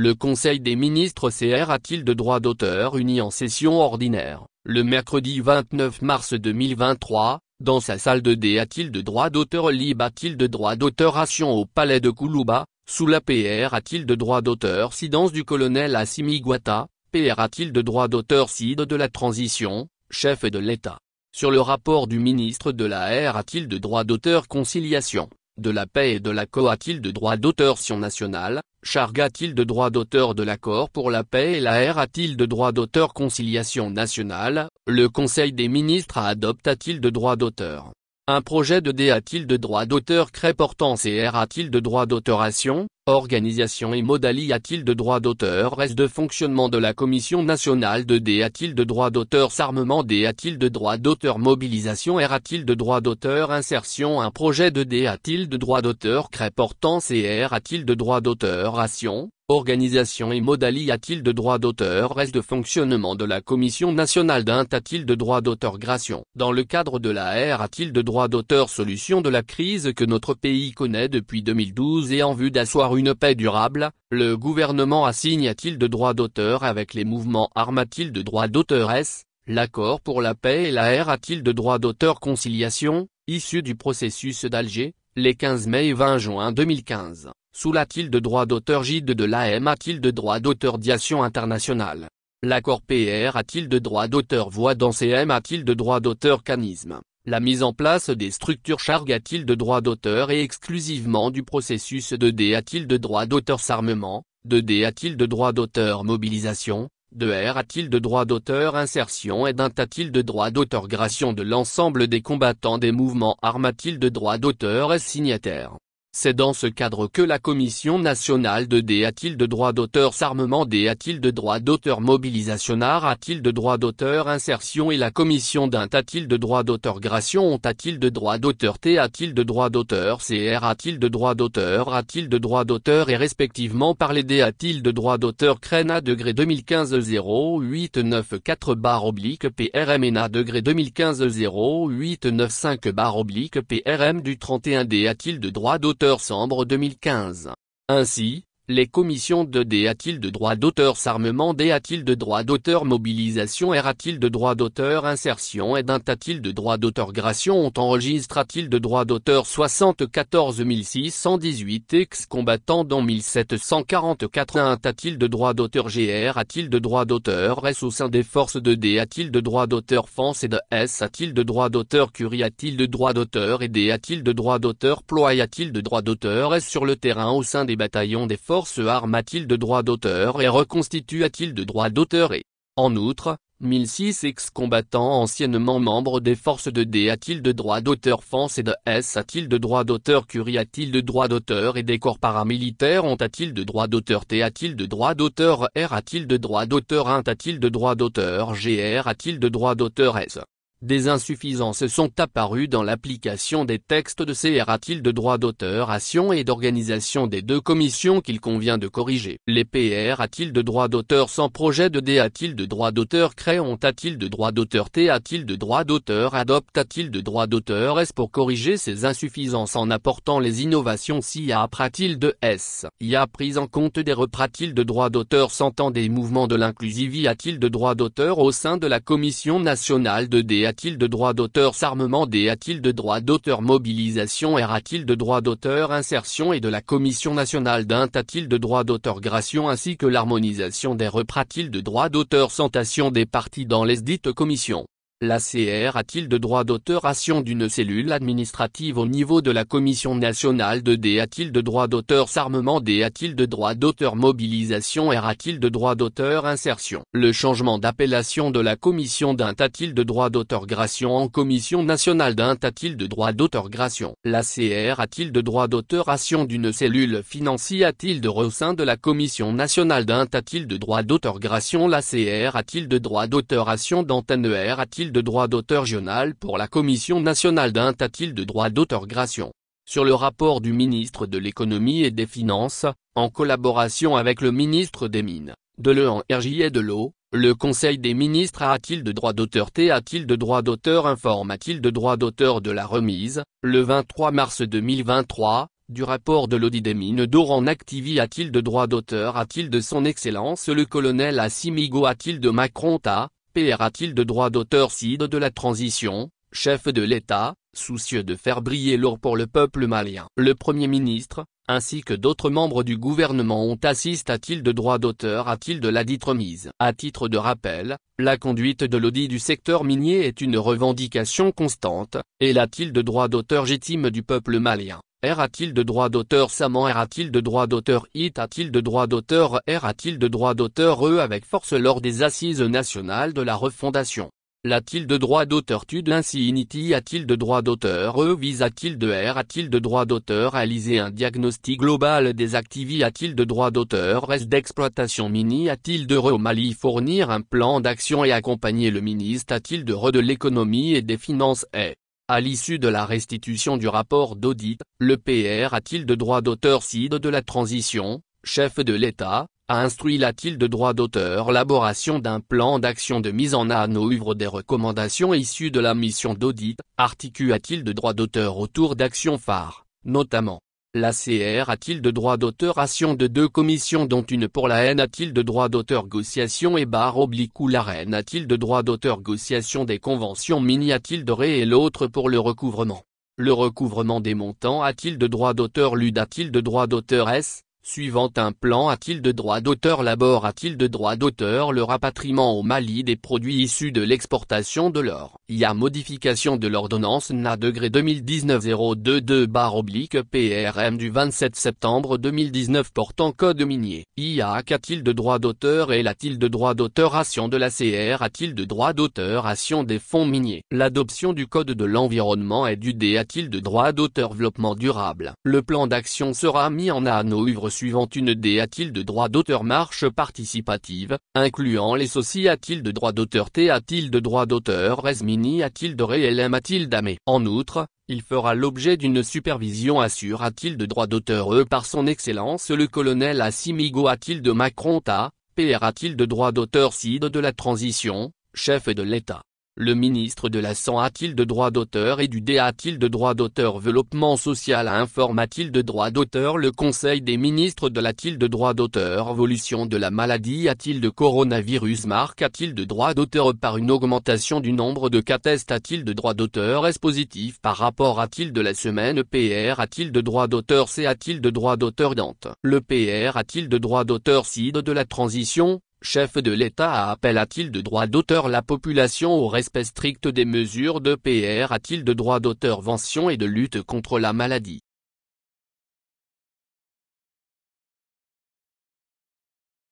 Le Conseil des ministres CR a-t-il de droit d'auteur uni en session ordinaire, le mercredi 29 mars 2023, dans sa salle de D a-t-il de droit d'auteur libre a-t-il de droit d'auteur Action au palais de Koulouba, sous la PR a-t-il de droit d'auteur sidance du colonel Assimi Guata, PR a-t-il de droit d'auteur side de la transition, chef de l'État. Sur le rapport du ministre de la R a-t-il de droit d'auteur conciliation de la paix et de l'accord a-t-il de droit d'auteur sur nationale, charga t il de droit d'auteur de l'accord pour la paix et la R a-t-il de droit d'auteur Conciliation nationale, le Conseil des ministres a t il de droit d'auteur un projet de D a-t-il de droit d'auteur créé portant R a-t-il de droit d'autoration Organisation et modali a-t-il de droit d'auteur reste de fonctionnement de la Commission nationale de D a-t-il de droit d'auteur S'armement D a-t-il de droit d'auteur Mobilisation R a-t-il de droit d'auteur Insertion Un projet de D a-t-il de droit d'auteur Cré portant CR a-t-il de droit d'auteur Ration Organisation et modali a-t-il de droit d'auteur reste de fonctionnement de la Commission nationale d'Int a-t-il de droit d'auteur Gration Dans le cadre de la R a-t-il de droit d'auteur Solution de la crise que notre pays connaît depuis 2012 et en vue d'asseoir une paix durable, le gouvernement assigne-t-il de droit d'auteur avec les mouvements armes a-t-il de droit d'auteur S, l'accord pour la paix et la R a-t-il de droit d'auteur conciliation, issu du processus d'Alger, les 15 mai et 20 juin 2015, sous la il de droit d'auteur gide de l'AM a-t-il de droit d'auteur Diation internationale. L'accord PR a-t-il de droit d'auteur Voix dans CM a-t-il de droit d'auteur Canisme la mise en place des structures charge t il de droit d'auteur et exclusivement du processus de d a a-t-il de droit d'auteur s'armement, de d a a-t-il de droit d'auteur mobilisation, de r a a-t-il de droit d'auteur insertion et d'un a-t-il de droit d'auteur gration de l'ensemble des combattants des mouvements armes t il de droit d'auteur et signataire c'est dans ce cadre que la Commission nationale de a t il de droit d'auteur s'armement a t il de droit d'auteur mobilisation art il de droit d'auteur insertion et la Commission d'un a il de droit d'auteur gration ont a il de droit d'auteur T a de droit d'auteur CR a il de droit d'auteur a de droit d'auteur et respectivement par les a t il de droit d'auteur CRENA degré 2015 0894 barre oblique PRMNA degré 2015 0895 barre oblique PRM du 31 d t il de droit d'auteur décembre 2015. Ainsi, les commissions de D a-t-il de droit d'auteur s'armement D a-t-il de droit d'auteur mobilisation R a-t-il de droit d'auteur insertion et a-t-il de droit d'auteur gration ont enregistre a-t-il de droit d'auteur 74 618 ex-combattants dont 1744 1 a-t-il de droit d'auteur GR a-t-il de droit d'auteur S au sein des forces de D a-t-il de droit d'auteur France et de S a-t-il de droit d'auteur Curie a-t-il de droit d'auteur et D a-t-il de droit d'auteur Ploy a-t-il de droit d'auteur S sur le terrain au sein des bataillons des forces « Force arme t il de droit d'auteur et reconstitua-t-il de droit d'auteur et, en outre, 1006 ex-combattants anciennement membres des forces de D a-t-il de droit d'auteur France et de S a-t-il de droits d'auteur Curie a-t-il de droit d'auteur et des corps paramilitaires ont a-t-il de droits d'auteur T a-t-il de droit d'auteur R a-t-il de droit d'auteur Int a-t-il de droit d'auteur GR a-t-il de droit d'auteur S des insuffisances sont apparues dans l'application des textes de a-t-il de droit d'auteur à Sion et d'organisation des deux commissions qu'il convient de corriger. Les PR a-t-il de droit d'auteur sans projet de D a-t-il de droit d'auteur créant a-t-il de droit d'auteur T a-t-il de droit d'auteur adopte a-t-il de droit d'auteur S pour corriger ces insuffisances en apportant les innovations si a pratil de S y a prise en compte des t il de droit d'auteur sentant des mouvements de l'inclusivité a-t-il de droit d'auteur au sein de la commission nationale de D a-t-il de droit d'auteur S'armement des a-t-il de droit d'auteur Mobilisation R a-t-il de droit d'auteur Insertion et de la Commission nationale d'un, a-t-il de droit d'auteur Gration ainsi que l'harmonisation des a t il de droit d'auteur Sentation des parties dans les dites commissions la CR a-t-il de droit dauteur d'une cellule administrative au niveau de la Commission nationale de D a-t-il de droit d'auteur s'armement D a-t-il de droit d'auteur mobilisation R a-t-il de droit d'auteur insertion Le changement d'appellation de la Commission d'Int a-t-il de droit d'auteur gration en Commission nationale d'un a-t-il de droit d'auteur gration CR a-t-il de droit dauteur d'une cellule financière a-t-il de au sein de la Commission nationale d'un a-t-il de droit d'auteur gration CR a-t-il de droit dauteur d'antenne R a-t-il de droit d'auteur journal pour la Commission nationale d'un a-t-il de droit d'auteur gration Sur le rapport du ministre de l'économie et des finances, en collaboration avec le ministre des mines, de l'ENRJ et de l'eau, le Conseil des ministres a-t-il de droit d'auteur T a-t-il de droit d'auteur informe a-t-il de droit d'auteur de la remise, le 23 mars 2023, du rapport de l'audit des mines d'Oran activi a-t-il de droit d'auteur a-t-il de son excellence le colonel Assimigo a-t-il de Macron ta a t il de droit d'auteur Cid de la transition, chef de l'État, soucieux de faire briller l'or pour le peuple malien Le Premier ministre, ainsi que d'autres membres du gouvernement ont assisté à il de droit d'auteur a-t-il de la dite remise. À titre de rappel, la conduite de l'audit du secteur minier est une revendication constante, et la-t-il de droit d'auteur légitime du peuple malien. R a-t-il de droit d'auteur Saman R a-t-il de droit d'auteur It a-t-il de droit d'auteur R a-t-il de droit d'auteur E avec force lors des assises nationales de la refondation L'a-t-il de droit d'auteur Tud Initi a-t-il de droit d'auteur E visa-t-il de R a-t-il de droit d'auteur Réaliser un diagnostic global des activités a-t-il de droit d'auteur Reste d'exploitation mini a-t-il de Re au Mali Fournir un plan d'action et accompagner le ministre a-t-il de Re de l'économie et des finances est à l'issue de la restitution du rapport d'audit, le PR a-t-il de droit d'auteur CID de la transition, chef de l'État, a instruit l'a-t-il de droit d'auteur L'élaboration d'un plan d'action de mise en œuvre des recommandations issues de la mission d'audit, articule a-t-il de droit d'auteur autour d'actions phares, notamment la CR a-t-il de droit ration de deux commissions dont une pour la haine a-t-il de droit d'auteur Gociation et barre oblique ou la reine a-t-il de droit d'auteur Gociation des conventions mini a-t-il de ré et l'autre pour le recouvrement Le recouvrement des montants a-t-il de droit d'auteur l'UDE a-t-il de droit d'auteur s Suivant un plan a-t-il de droit d'auteur L'abord a-t-il de droit d'auteur Le rapatriement au Mali des produits issus de l'exportation de l'or. Il y a modification de l'ordonnance NA degré 2019-022-PRM du 27 septembre 2019 portant code minier. IA qu'a-t-il de droit d'auteur Et l'a-t-il de droit d'auteur action de la CR a-t-il de droit d'auteur action des fonds miniers L'adoption du code de l'environnement et du D a-t-il de droit d'auteur Développement durable Le plan d'action sera mis en œuvre Suivant une D a-t-il droit d'auteur marche participative, incluant les soci a-t-il de droit d'auteur T a-t-il de droit d'auteur Resmini a-t-il de réel a-t-il d'amé En outre, il fera l'objet d'une supervision assure a-t-il de droit d'auteur E par son excellence le colonel Assimigo a-t-il de Macronta, PR a-t-il de droit d'auteur CID de la transition, chef de l'État. Le ministre de la Santé a-t-il de droit d'auteur et du D a-t-il de droit d'auteur Développement social informe-t-il de droit d'auteur Le Conseil des ministres de l'a-t-il de droit d'auteur Évolution de la maladie a-t-il de coronavirus Marque a-t-il de droit d'auteur par une augmentation du nombre de cas tests a-t-il de droit d'auteur Est-ce positif par rapport a-t-il de la semaine PR a-t-il de droit d'auteur C a-t-il de droit d'auteur Dante Le PR a-t-il de droit d'auteur CIDE de la transition chef de l'État appelle-t-il de droit d'auteur la population au respect strict des mesures de PR A-t-il de droit d'auteur vention et de lutte contre la maladie